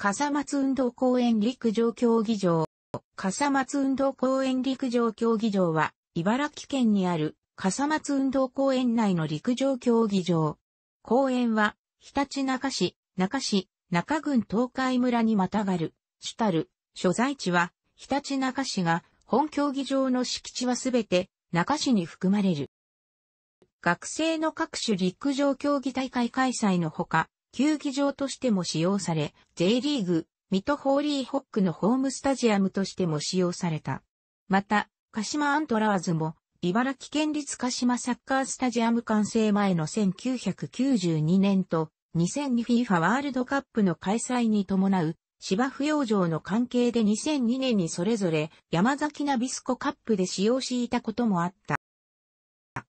笠松運動公園陸上競技場。笠松運動公園陸上競技場は、茨城県にある笠松運動公園内の陸上競技場。公園は、ひたち中市、中市、中郡東海村にまたがる、主たる、所在地は、ひたち中市が、本競技場の敷地はすべて、中市に含まれる。学生の各種陸上競技大会開催のほか、球技場としても使用され、J リーグ、ミトホーリーホックのホームスタジアムとしても使用された。また、鹿島アントラーズも、茨城県立鹿島サッカースタジアム完成前の1992年と 2002FIFA ワールドカップの開催に伴う芝生養生の関係で2002年にそれぞれ山崎ナビスコカップで使用していたこともあった。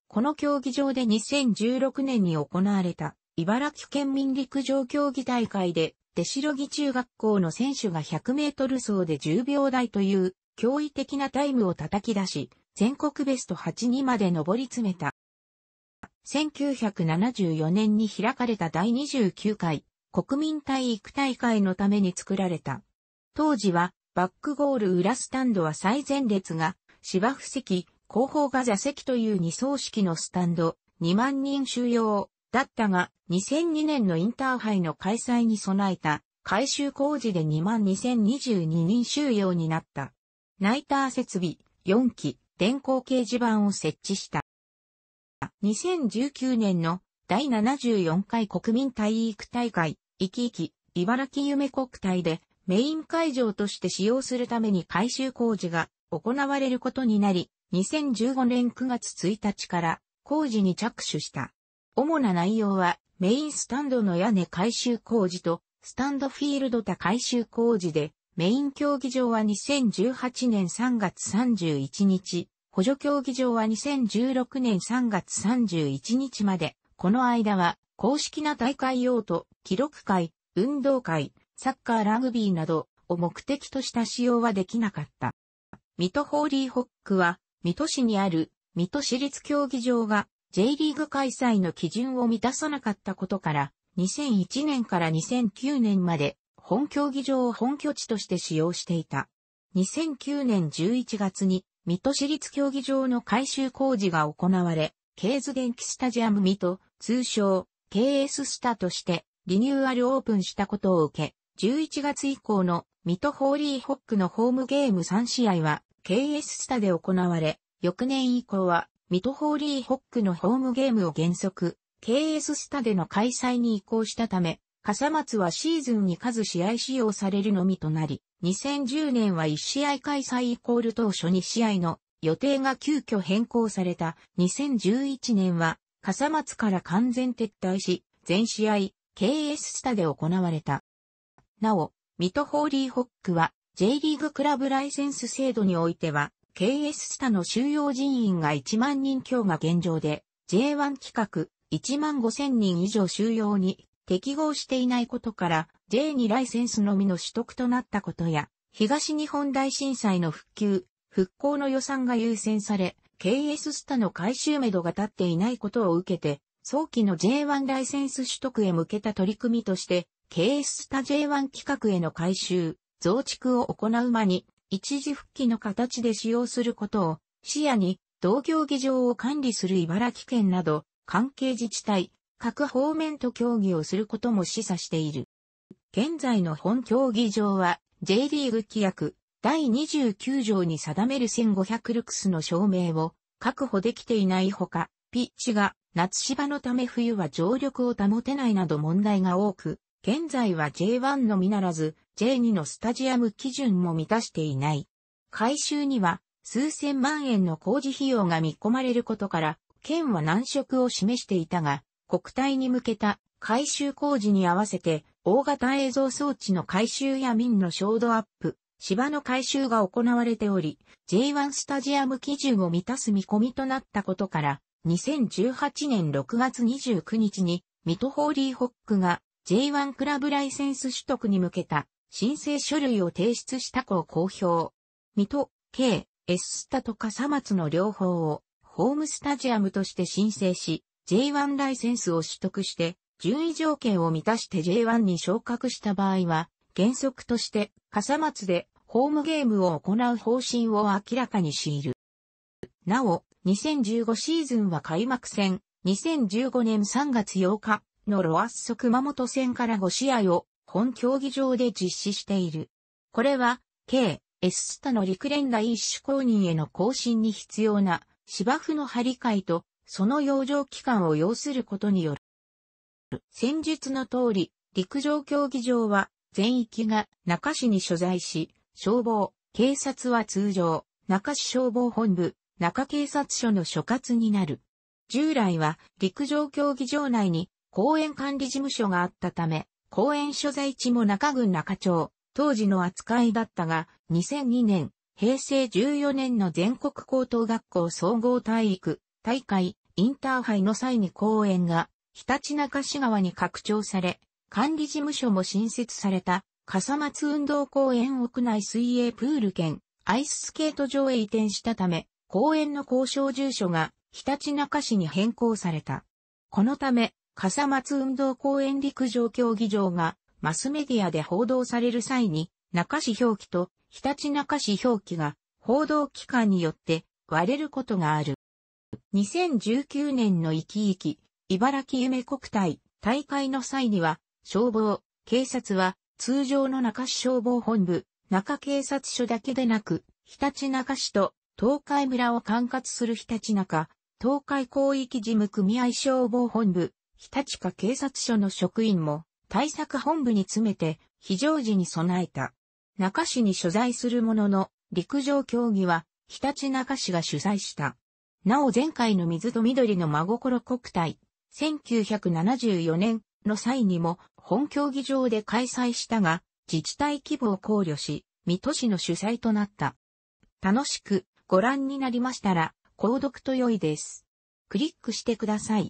この競技場で2016年に行われた茨城県民陸上競技大会で、出城木中学校の選手が100メートル走で10秒台という驚異的なタイムを叩き出し、全国ベスト8にまで上り詰めた。1974年に開かれた第29回国民体育大会のために作られた。当時はバックゴール裏スタンドは最前列が芝布席、後方が座席という二層式のスタンド、2万人収容だったが、2002年のインターハイの開催に備えた、改修工事で22,022人収容になった。ナイター設備、4機、電光掲示板を設置した。2019年の第74回国民体育大会、生き生き、茨城夢国体でメイン会場として使用するために改修工事が行われることになり、2015年9月1日から工事に着手した。主な内容は、メインスタンドの屋根改修工事と、スタンドフィールド多改修工事で、メイン競技場は2018年3月31日、補助競技場は2016年3月31日まで、この間は、公式な大会用途、記録会、運動会、サッカーラグビーなどを目的とした使用はできなかった。水戸ホーリーホックは、水戸市にある水戸市立競技場が J リーグ開催の基準を満たさなかったことから、2001年から2009年まで本競技場を本拠地として使用していた。2009年11月に水戸市立競技場の改修工事が行われ、ケーズ電気スタジアム水戸、通称 KS スタとしてリニューアルオープンしたことを受け、11月以降の水戸ホーリーホックのホームゲーム3試合は KS スタで行われ、翌年以降はミトホーリーホックのホームゲームを原則、KS スタでの開催に移行したため、笠松はシーズンに数試合使用されるのみとなり、2010年は1試合開催イコール当初2試合の予定が急遽変更された2011年は、笠松から完全撤退し、全試合、KS スタで行われた。なお、ミトホーリーホックは、J リーグクラブライセンス制度においては、KS 下の収容人員が1万人強が現状で、J1 企画1万5000人以上収容に適合していないことから J2 ライセンスのみの取得となったことや、東日本大震災の復旧、復興の予算が優先され、KS スタの回収めどが立っていないことを受けて、早期の J1 ライセンス取得へ向けた取り組みとして、KS スタ J1 企画への回収、増築を行う間に、一時復帰の形で使用することを視野に同競技場を管理する茨城県など関係自治体、各方面と協議をすることも示唆している。現在の本競技場は J リーグ規約第29条に定める1500ルクスの証明を確保できていないほか、ピッチが夏芝のため冬は常緑を保てないなど問題が多く、現在は J1 のみならず J2 のスタジアム基準も満たしていない。改修には数千万円の工事費用が見込まれることから、県は難色を示していたが、国体に向けた改修工事に合わせて、大型映像装置の改修や民の照度アップ、芝の改修が行われており、J1 スタジアム基準を満たす見込みとなったことから、2018年6月29日に、ミトホーリーホックが J1 クラブライセンス取得に向けた申請書類を提出した子を公表。水戸、K、S スタと笠松の両方をホームスタジアムとして申請し、J1 ライセンスを取得して、順位条件を満たして J1 に昇格した場合は、原則として笠松でホームゲームを行う方針を明らかにしいる。なお、2015シーズンは開幕戦、2015年3月8日、のロアッソ熊本戦から5試合を本競技場で実施している。これは、K、S スタの陸連大一種公認への更新に必要な芝生の張り替えと、その養生期間を要することによる。先述の通り、陸上競技場は全域が中市に所在し、消防、警察は通常、中市消防本部、中警察署の所轄になる。従来は陸上競技場内に公園管理事務所があったため、公園所在地も中郡中町、当時の扱いだったが、2002年、平成14年の全国高等学校総合体育、大会、インターハイの際に公園が、ひたちなか市川に拡張され、管理事務所も新設された、笠松運動公園屋内水泳プール兼、アイススケート場へ移転したため、公園の交渉住所が、ひたちなか市に変更された。このため、笠松運動公園陸上競技場がマスメディアで報道される際に、中市表記と日立中市表記が報道機関によって割れることがある。2019年の生き生き、茨城夢国体大会の際には、消防、警察は通常の中市消防本部、中警察署だけでなく、日立中市と東海村を管轄する日立中、東海広域事務組合消防本部、日立か警察署の職員も対策本部に詰めて非常時に備えた。中市に所在するものの陸上競技は日立中市が主催した。なお前回の水と緑の真心国体、1974年の際にも本競技場で開催したが、自治体規模を考慮し、水戸市の主催となった。楽しくご覧になりましたら、購読と良いです。クリックしてください。